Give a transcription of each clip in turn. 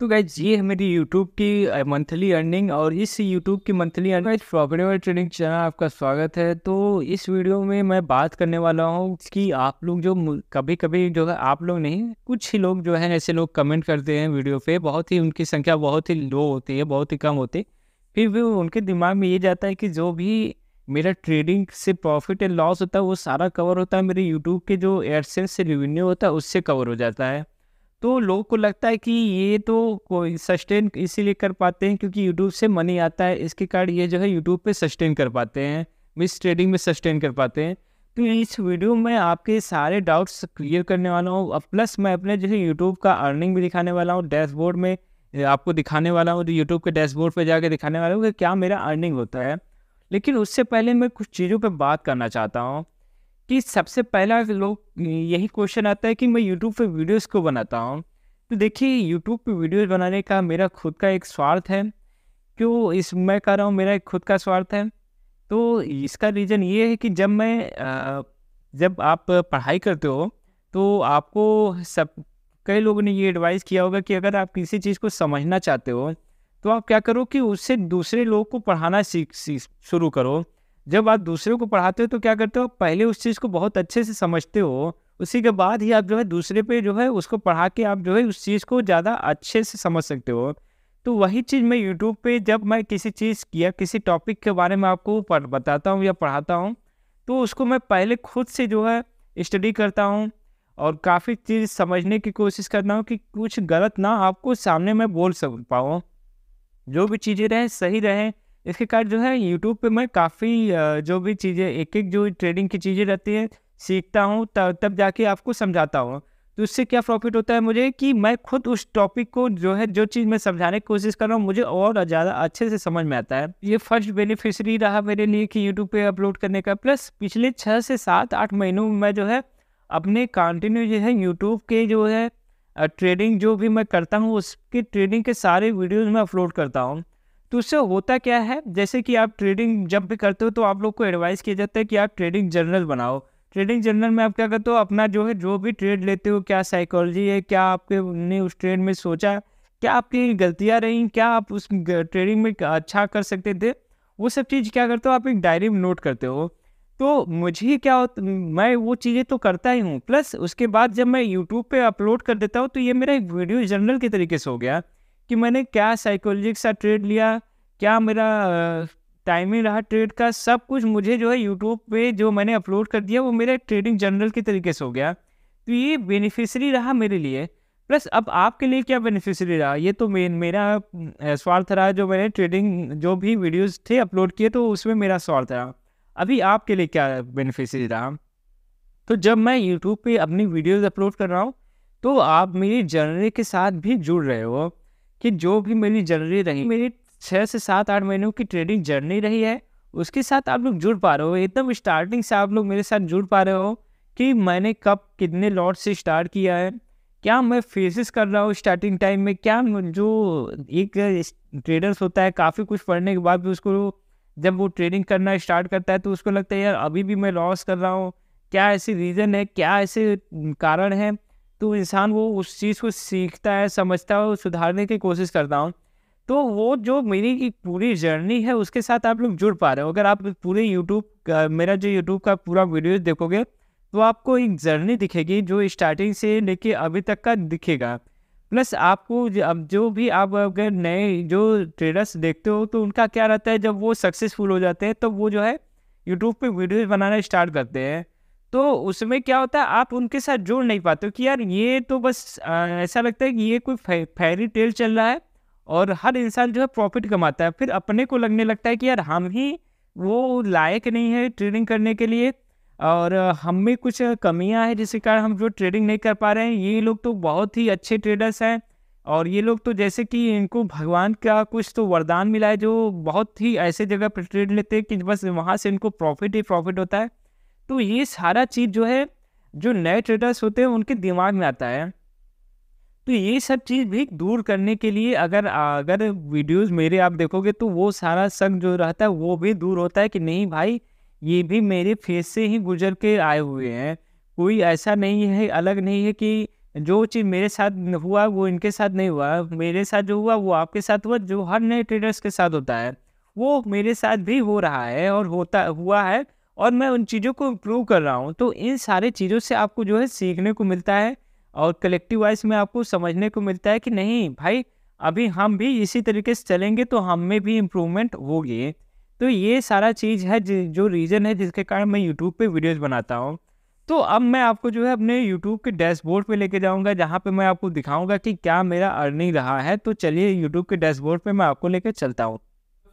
तो गाइज ये है मेरी यूट्यूब की मंथली uh, अर्निंग और इस यूट्यूब की monthly earning profitable trading channel आपका स्वागत है तो इस वीडियो में मैं बात करने वाला हूँ कि आप लोग जो कभी कभी जो है आप लोग नहीं कुछ ही लोग जो है ऐसे लोग कमेंट करते हैं वीडियो पे बहुत ही उनकी संख्या बहुत ही लो होती है बहुत ही कम होती है फिर भी उनके दिमाग में ये जाता है कि जो भी मेरा ट्रेडिंग से प्रॉफिट एंड लॉस होता है वो सारा कवर होता है मेरे यूट्यूब के जो एडसेंस से रिवेन्यू होता है उससे कवर हो जाता है तो लोगों को लगता है कि ये तो कोई सस्टेन इसीलिए कर पाते हैं क्योंकि यूट्यूब से मनी आता है इसके कारण ये जो है यूट्यूब पे सस्टेन कर पाते हैं मिस ट्रेडिंग में सस्टेन कर पाते हैं तो इस वीडियो में आपके सारे डाउट्स क्लियर करने वाला हूँ प्लस मैं अपने जो है यूट्यूब का अर्निंग भी दिखाने वाला हूँ डैशबोर्ड में आपको दिखाने वाला हूँ यूट्यूब के डैशबोर्ड पर जाकर दिखाने वाला हूँ कि क्या मेरा अर्निंग होता है लेकिन उससे पहले मैं कुछ चीज़ों पर बात करना चाहता हूँ कि सबसे पहला लोग यही क्वेश्चन आता है कि मैं यूट्यूब पे वीडियोस को बनाता हूँ तो देखिए यूट्यूब पे वीडियोस बनाने का मेरा खुद का एक स्वार्थ है क्यों इस मैं कह रहा हूँ मेरा एक खुद का स्वार्थ है तो इसका रीज़न ये है कि जब मैं जब आप पढ़ाई करते हो तो आपको सब कई लोगों ने ये एडवाइस किया होगा कि अगर आप किसी चीज़ को समझना चाहते हो तो आप क्या करो कि उससे दूसरे लोग को पढ़ाना सीख शुरू करो जब आप दूसरे को पढ़ाते हो तो क्या करते हो पहले उस चीज़ को बहुत अच्छे से समझते हो उसी के बाद ही आप जो है दूसरे पे जो है उसको पढ़ा के आप जो है उस चीज़ को ज़्यादा अच्छे से समझ सकते हो तो वही चीज़ मैं यूट्यूब पे जब मैं किसी चीज़ या किसी टॉपिक के बारे में आपको बताता हूँ या पढ़ाता हूँ तो उसको मैं पहले खुद से जो है स्टडी करता हूँ और काफ़ी चीज़ समझने की कोशिश करता हूँ कि कुछ गलत ना आपको सामने मैं बोल सक पाऊँ जो भी चीज़ें रहें सही रहें इसके कारण जो है यूट्यूब पे मैं काफ़ी जो भी चीज़ें एक एक जो ट्रेडिंग की चीज़ें रहती हैं सीखता हूँ तब तब जाके आपको समझाता हूँ तो उससे क्या प्रॉफिट होता है मुझे कि मैं खुद उस टॉपिक को जो है जो चीज़ मैं समझाने की कोशिश कर रहा हूँ मुझे और ज़्यादा अच्छे से समझ में आता है ये फर्स्ट बेनिफिशरी रहा मेरे लिए कि यूट्यूब पे अपलोड करने का प्लस पिछले छः से सात आठ महीनों में जो है अपने कंटिन्यू जो है यूट्यूब के जो है ट्रेडिंग जो भी मैं करता हूँ उसके ट्रेडिंग के सारे वीडियोज़ मैं अपलोड करता हूँ तो उससे होता क्या है जैसे कि आप ट्रेडिंग जब भी करते हो तो आप लोग को एडवाइस किया जाता है कि आप ट्रेडिंग जर्नल बनाओ ट्रेडिंग जर्नल में आप क्या करते हो अपना जो है जो भी ट्रेड लेते हो क्या साइकोलॉजी है क्या आपके ने उस ट्रेड में सोचा क्या आपकी गलतियाँ रहीं क्या आप उस ट्रेडिंग में अच्छा कर सकते थे वो सब चीज़ क्या करते हो आप एक डायरी में नोट करते हो तो मुझे क्या होता मैं वो चीज़ें तो करता ही हूँ प्लस उसके बाद जब मैं यूट्यूब पे अपलोड कर देता हूँ तो ये मेरा एक वीडियो जर्नल के तरीके से हो गया कि मैंने क्या साइकोलॉजिक सा ट्रेड लिया क्या मेरा टाइमिंग रहा ट्रेड का सब कुछ मुझे जो है यूट्यूब पे जो मैंने अपलोड कर दिया वो मेरे ट्रेडिंग जर्नल के तरीके से हो गया तो ये बेनिफिशरी रहा मेरे लिए प्लस अब आपके लिए क्या बेनिफिशरी रहा ये तो मेन मेरा स्वार्थ रहा जो मैंने ट्रेडिंग जो भी वीडियोस थे अपलोड किए तो उसमें मेरा स्वार्थ रहा अभी आपके लिए क्या बेनिफिशरी रहा तो जब मैं यूट्यूब पे अपनी वीडियोस अपलोड कर रहा हूँ तो आप मेरी जर्नल के साथ भी जुड़ रहे हो कि जो भी मेरी जर्नी रही मेरी छः से सात आठ महीनों की ट्रेडिंग जर्नी रही है उसके साथ आप लोग जुड़ पा रहे हो एकदम स्टार्टिंग से आप लोग मेरे साथ जुड़ पा रहे हो कि मैंने कब कितने लॉट से स्टार्ट किया है क्या मैं फेसिस कर रहा हूँ स्टार्टिंग टाइम में क्या जो एक ट्रेडर्स होता है काफ़ी कुछ पढ़ने के बाद भी उसको जब वो ट्रेडिंग करना स्टार्ट करता है तो उसको लगता है यार अभी भी मैं लॉस कर रहा हूँ क्या ऐसे रीज़न है क्या ऐसे कारण हैं तो इंसान वो उस चीज़ को सीखता है समझता है और सुधारने की कोशिश करता हूँ तो वो जो मेरी पूरी जर्नी है उसके साथ आप लोग जुड़ पा रहे हो अगर आप पूरे यूट्यूब मेरा जो यूट्यूब का पूरा वीडियोज़ देखोगे तो आपको एक जर्नी दिखेगी जो स्टार्टिंग से लेके अभी तक का दिखेगा प्लस आपको अब जो भी आप अगर नए जो ट्रेडर्स देखते हो तो उनका क्या रहता है जब वो सक्सेसफुल हो जाते हैं तो वो जो है यूट्यूब पे वीडियोस बनाना स्टार्ट करते हैं तो उसमें क्या होता है आप उनके साथ जुड़ नहीं पाते कि यार ये तो बस ऐसा लगता है कि ये कोई फेरी टेल चल रहा है और हर इंसान जो है प्रॉफिट कमाता है फिर अपने को लगने लगता है कि यार हम ही वो लायक नहीं है ट्रेडिंग करने के लिए और हम में कुछ कमियां हैं जिसके कारण हम जो ट्रेडिंग नहीं कर पा रहे हैं ये लोग तो बहुत ही अच्छे ट्रेडर्स हैं और ये लोग तो जैसे कि इनको भगवान का कुछ तो वरदान मिला है जो बहुत ही ऐसे जगह पर ट्रेड लेते हैं कि बस वहाँ से इनको प्रॉफिट ही प्रॉफिट होता है तो ये सारा चीज़ जो है जो नए ट्रेडर्स होते हैं उनके दिमाग में आता है तो ये सब चीज़ भी दूर करने के लिए अगर अगर वीडियोस मेरे आप देखोगे तो वो सारा शक जो रहता है वो भी दूर होता है कि नहीं भाई ये भी मेरे फेस से ही गुजर के आए हुए हैं कोई ऐसा नहीं है अलग नहीं है कि जो चीज़ मेरे साथ हुआ वो इनके साथ नहीं हुआ मेरे साथ जो हुआ वो आपके साथ हुआ जो हर नए ट्रेडर्स के साथ होता है वो मेरे साथ भी हो रहा है और होता हुआ है और मैं उन चीज़ों को इम्प्रूव कर रहा हूँ तो इन सारे चीज़ों से आपको जो है सीखने को मिलता है और कलेक्टिव वाइज में आपको समझने को मिलता है कि नहीं भाई अभी हम भी इसी तरीके से चलेंगे तो हम में भी इम्प्रूवमेंट होगी तो ये सारा चीज़ है जो रीज़न है जिसके कारण मैं यूट्यूब पर वीडियोज़ बनाता हूँ तो अब मैं आपको जो है अपने यूट्यूब के डैशबोर्ड पे लेके जाऊँगा जहाँ पे मैं आपको दिखाऊँगा कि क्या मेरा अर्निंग रहा है तो चलिए यूट्यूब के डैशबोर्ड पे मैं आपको लेके चलता हूँ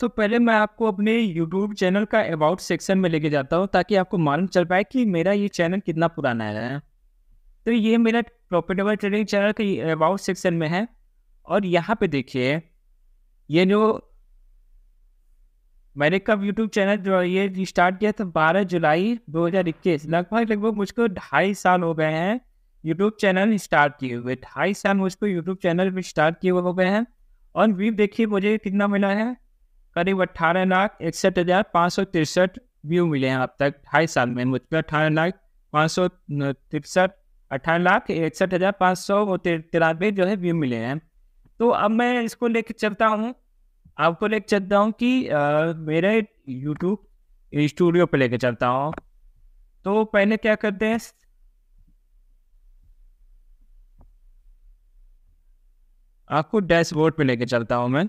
तो पहले मैं आपको अपने YouTube चैनल का अबाउट सेक्शन में लेके जाता हूँ ताकि आपको मालूम चल पाए कि मेरा ये चैनल कितना पुराना है तो ये मेरा प्रॉफिटेबल ट्रेडिंग चैनल के अबाउट सेक्शन में है और यहाँ पे देखिए ये जो मैंने कब यूट्यूब चैनल जो ये स्टार्ट किया था बारह जुलाई दो लगभग लगभग मुझको ढाई साल हो गए हैं यूट्यूब चैनल स्टार्ट किए हुए ढाई साल मुझको यूट्यूब चैनल स्टार्ट किए हुए हो गए हैं और व्यू देखिए मुझे कितना मिला है करीब अट्ठारह लाख इकसठ हजार पाँच सौ तिरसठ व्यू मिले हैं अब तक ढाई साल में मुझको अठारह लाख पाँच सौ तिरसठ अठारह लाख इकसठ हजार पाँच सौ तिरानवे जो है व्यू मिले हैं तो अब मैं इसको लेकर चलता हूँ आपको लेकर चलता हूँ कि आ, मेरे यूट्यूब स्टूडियो पर लेकर चलता हूँ तो पहले क्या करते हैं आपको डैशबोर्ड पे लेके चलता हूँ मैं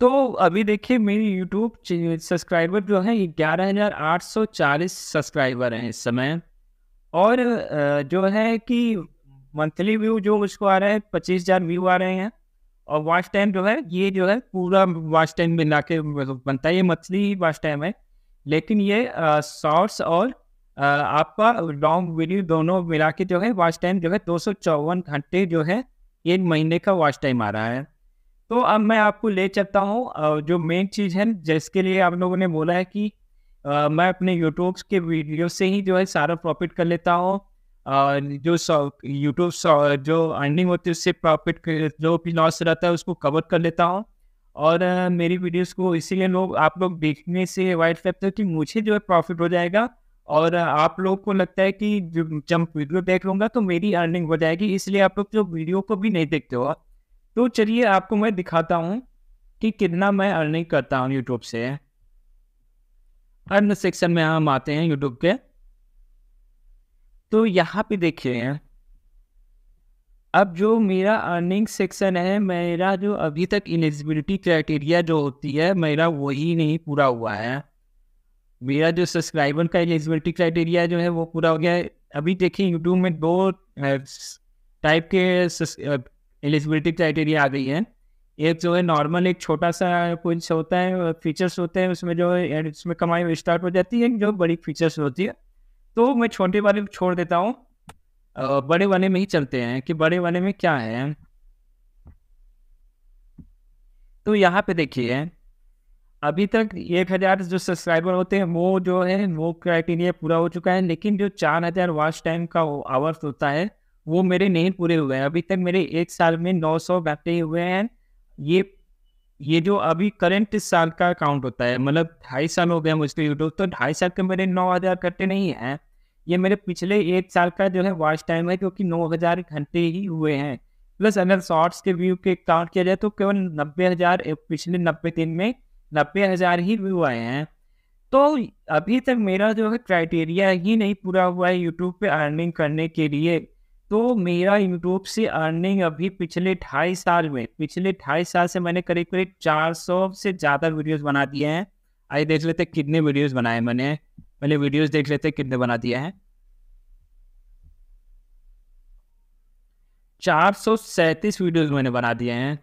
तो अभी देखिए मेरी यूट्यूब सब्सक्राइबर जो है ग्यारह हजार आठ सौ चालीस सब्सक्राइबर हैं इस समय और जो है कि मंथली व्यू जो उसको आ रहा है पच्चीस हजार व्यू आ रहे हैं और वॉच टाइम जो है ये जो है पूरा वॉच टाइम मिला के मतलब बनता है ये मंथली वॉच टाइम है लेकिन ये शॉर्ट्स और आ, आपका लॉन्ग वीडियो दोनों मिला के जो है वॉच टाइम जो है दो घंटे जो है एक महीने का वॉच टाइम आ रहा है तो अब मैं आपको ले चलता हूँ जो मेन चीज़ है जिसके लिए आप लोगों ने बोला है कि आ, मैं अपने यूट्यूब के वीडियो से ही जो है सारा प्रॉफिट कर लेता हूँ जो यूट्यूब जो अर्निंग होती है उससे प्रॉफिट जो भी लॉस रहता है उसको कवर कर लेता हूँ और आ, मेरी वीडियोस को इसीलिए लोग आप लोग देखने से अवॉइड करते हो कि मुझे जो है प्रॉफिट हो जाएगा और आप लोग को लगता है कि जब वीडियो देख लूँगा तो मेरी अर्निंग हो जाएगी इसलिए आप लोग जो वीडियो को भी नहीं देखते हो तो चलिए आपको मैं दिखाता हूँ कि कितना मैं अर्निंग करता हूँ यूट्यूब से अर्न सेक्शन में हम आते हैं यूट्यूब के तो यहाँ पे देखिए अब जो मेरा अर्निंग सेक्शन है मेरा जो अभी तक इलिजिबिलिटी क्राइटेरिया जो होती है मेरा वही नहीं पूरा हुआ है मेरा जो सब्सक्राइबर का एलिजिबिलिटी क्राइटेरिया जो है वो पूरा हो गया है अभी देखिए यूट्यूब में दो टाइप के एलिजिबिलिटी क्राइटेरिया आ गई है एक जो है नॉर्मल एक छोटा सा कुछ होता है फीचर्स होते हैं उसमें जो है उसमें कमाई स्टार्ट हो जाती है जो बड़ी फीचर्स होती है तो मैं छोटे वाले छोड़ देता हूँ बड़े वाले में ही चलते हैं कि बड़े वाले में क्या है तो यहाँ पे देखिए अभी तक एक हज़ार जो सब्सक्राइबर होते हैं वो जो है वो क्राइटेरिया पूरा हो चुका है लेकिन जो चार हज़ार वॉच टाइम का आवर्स होता है वो मेरे नहीं पूरे हुए हैं अभी तक मेरे एक साल में 900 बैठे हुए हैं ये ये जो अभी करंट साल का अकाउंट होता है मतलब ढाई साल हो गया मुझको यूट्यूब तो ढाई साल के मेरे नौ हज़ार घंटे नहीं हैं ये मेरे पिछले एक साल का जो है वॉच टाइम है क्योंकि नौ हज़ार घंटे ही हुए हैं प्लस अगर शॉर्ट्स के व्यू के काउंट किया जाए तो केवल नब्बे हज़ार पिछले नब्बे दिन में नब्बे हज़ार ही व्यू आए हैं तो अभी तक मेरा जो है क्राइटेरिया ही नहीं पूरा हुआ है यूट्यूब पे अर्निंग करने के लिए तो मेरा यूट्यूब से अर्निंग अभी पिछले ढाई साल में पिछले ढाई साल से मैंने करीब करीब चार सौ से ज़्यादा वीडियोस बना दिए हैं आइए देख लेते कितने वीडियोस बनाए मैंने पहले वीडियोस देख लेते कितने बना दिए हैं चार सौ सैंतीस वीडियोज मैंने बना दिए हैं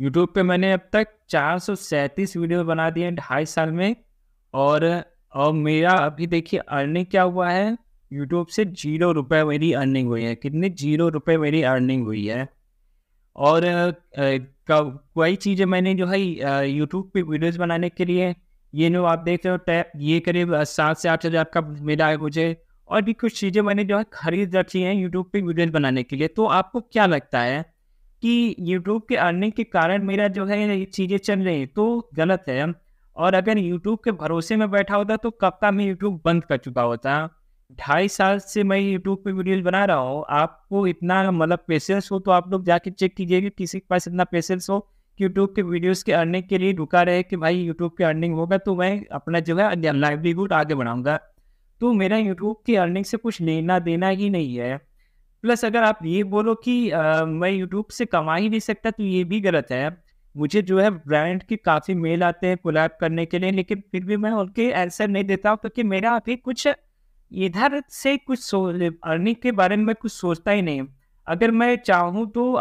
यूट्यूब पे मैंने अब तक चार सौ सैंतीस वीडियो बना दिए हैं ढाई साल में और और मेरा अभी देखिए अर्निंग क्या हुआ है यूट्यूब से जीरो रुपये मेरी अर्निंग हुई है कितने जीरो रुपये मेरी अर्निंग हुई है और कई चीज़ें मैंने जो है यूट्यूब पे वीडियोस बनाने के लिए ये जो आप देख रहे हो टैप ये करीब सात से आठ हज़ार का मिला है मुझे और भी कुछ चीज़ें मैंने जो है खरीद रखी हैं यूट्यूब पे वीडियोस बनाने के लिए तो आपको क्या लगता है कि यूट्यूब के अर्निंग के कारण मेरा जो है ये चीज़ें चल रही तो गलत है और अगर यूट्यूब के भरोसे में बैठा होता तो कब का मैं यूट्यूब बंद कर चुका होता ढाई साल से मैं यूट्यूब पे वीडियोस बना रहा हूँ आपको इतना मतलब पेशेंस हो तो आप लोग जाके चेक कीजिए कि किसी के पास इतना पेशेंस हो कि यूट्यूब के वीडियोस के अर्निंग के लिए रुका रहे कि भाई यूट्यूब के अर्निंग होगा तो मैं अपना जो है लाइवलीहुड आगे बढ़ाऊंगा तो मेरा यूट्यूब की अर्निंग से कुछ लेना देना ही नहीं है प्लस अगर आप ये बोलो कि आ, मैं यूट्यूब से कमा ही नहीं सकता तो ये भी गलत है मुझे जो है ब्रांड के काफ़ी मेल आते हैं कोलैब करने के लिए लेकिन फिर भी मैं उनके आंसर नहीं देता क्योंकि मेरा अभी कुछ इधर से कुछ अर्निंग के बारे में कुछ सोचता ही नहीं अगर मैं चाहूँ तो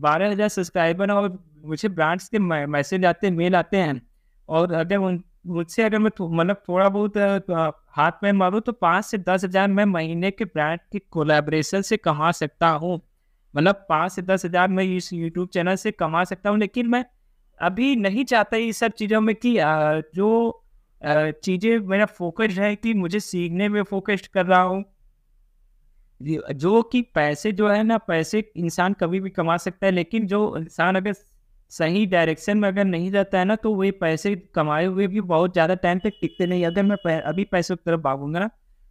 बारह हज़ार सब्सक्राइबर और मुझे ब्रांड्स के मैसेज आते हैं मेल आते हैं और अगर उन मुझसे अगर मैं मतलब थोड़ा बहुत हाथ में मारूँ तो पाँच से दस हज़ार मैं महीने के ब्रांड के कोलेब्रेशन से कमा सकता हूँ मतलब पाँच से दस हज़ार मैं इस यूट्यूब चैनल से कमा सकता हूँ लेकिन मैं अभी नहीं चाहता ये सब चीज़ों में कि जो चीज़ें मेरा फोकस है कि मुझे सीखने में फोकस्ड कर रहा हूँ जो कि पैसे जो है ना पैसे इंसान कभी भी कमा सकता है लेकिन जो इंसान अगर सही डायरेक्शन में अगर नहीं जाता है ना तो वे पैसे कमाए हुए भी बहुत ज़्यादा टाइम तक टिकते नहीं अगर मैं अभी पैसे की तरफ भागूंगा ना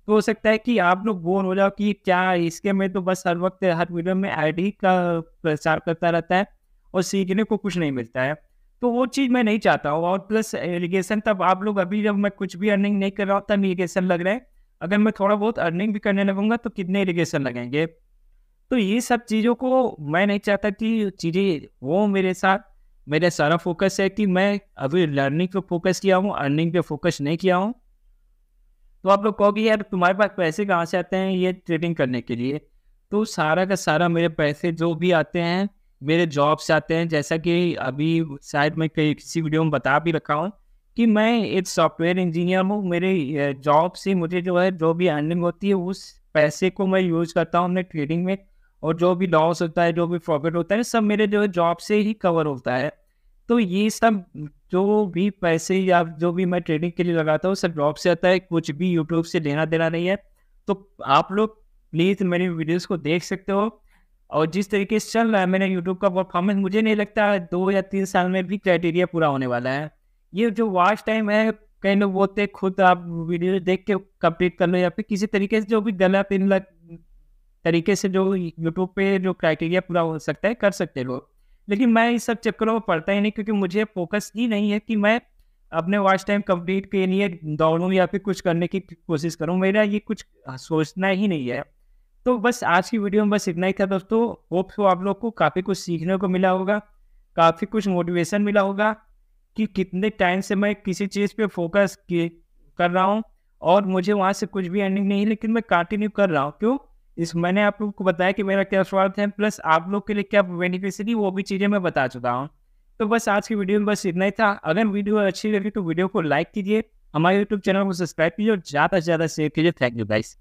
तो हो सकता है कि आप लोग बोर हो जाओ कि क्या इसके में तो बस हर वक्त हर वीडियो में आईडी का प्रचार करता रहता है और सीखने को कुछ नहीं मिलता है तो वो चीज़ मैं नहीं चाहता हूँ और प्लस एलिगेशन तब आप लोग अभी जब मैं कुछ भी अर्निंग नहीं कर रहा हूँ तब एलिगेशन लग रहे हैं अगर मैं थोड़ा बहुत अर्निंग भी करने लगूंगा तो कितने एलिगेशन लगेंगे तो ये सब चीज़ों को मैं नहीं चाहता कि चीज़ें वो मेरे साथ मेरा सारा फोकस है कि मैं अभी लर्निंग पे फोकस किया हूँ अर्निंग पे फोकस नहीं किया हूँ तो आप लोग कहोगे यार तुम्हारे पास पैसे कहाँ से आते हैं ये ट्रेडिंग करने के लिए तो सारा का सारा मेरे पैसे जो भी आते हैं मेरे जॉब से आते हैं जैसा कि अभी शायद मैं कई किसी वीडियो में बता भी रखा हूँ कि मैं एक सॉफ्टवेयर इंजीनियर हूँ मेरे जॉब से मुझे जो है जो भी अर्निंग होती है उस पैसे को मैं यूज़ करता हूँ अपने ट्रेडिंग में और जो भी लॉस होता है जो भी प्रॉफिट होता है सब मेरे जो है जॉब से ही कवर होता है तो ये सब जो भी पैसे या जो भी मैं ट्रेडिंग के लिए लगाता हूँ सब जॉब से आता है कुछ भी यूट्यूब से लेना देना नहीं है तो आप लोग प्लीज़ मेरी वीडियोज़ को देख सकते हो और जिस तरीके से चल रहा है मेरे यूट्यूब का परफॉर्मेंस मुझे नहीं लगता है दो या तीन साल में भी क्राइटेरिया पूरा होने वाला है ये जो वॉच टाइम है कहीं लोग बोलते खुद आप वीडियो देख के कंप्लीट कर लो या फिर किसी तरीके से जो भी गलत इन तरीके से जो यूट्यूब पे जो क्राइटेरिया पूरा हो सकता है कर सकते लोग लेकिन मैं इस सब चक्करों में पढ़ता ही नहीं क्योंकि मुझे फोकस ही नहीं है कि मैं अपने वॉच टाइम कंप्लीट के लिए दौड़ूँ या फिर कुछ करने की कोशिश करूँ मेरा ये कुछ सोचना ही नहीं है तो बस आज की वीडियो में बस इतना ही था दोस्तों होप सो तो आप लोग को काफ़ी कुछ सीखने को मिला होगा काफ़ी कुछ मोटिवेशन मिला होगा कि कितने टाइम से मैं किसी चीज़ पे फोकस कर रहा हूँ और मुझे वहाँ से कुछ भी अर्निंग नहीं लेकिन मैं कंटिन्यू कर रहा हूँ क्यों इस मैंने आप लोग को बताया कि मेरा क्या स्वार्थ है प्लस आप लोग के लिए क्या बेनिफिशरी वो भी चीज़ें मैं बता चुका हूँ तो बस आज की वीडियो में बस इतना ही था अगर वीडियो अच्छी लगी तो वीडियो को लाइक कीजिए हमारे यूट्यूब चैनल को सब्सक्राइब कीजिए और ज़्यादा से ज़्यादा शेयर कीजिए थैंक यू बाइस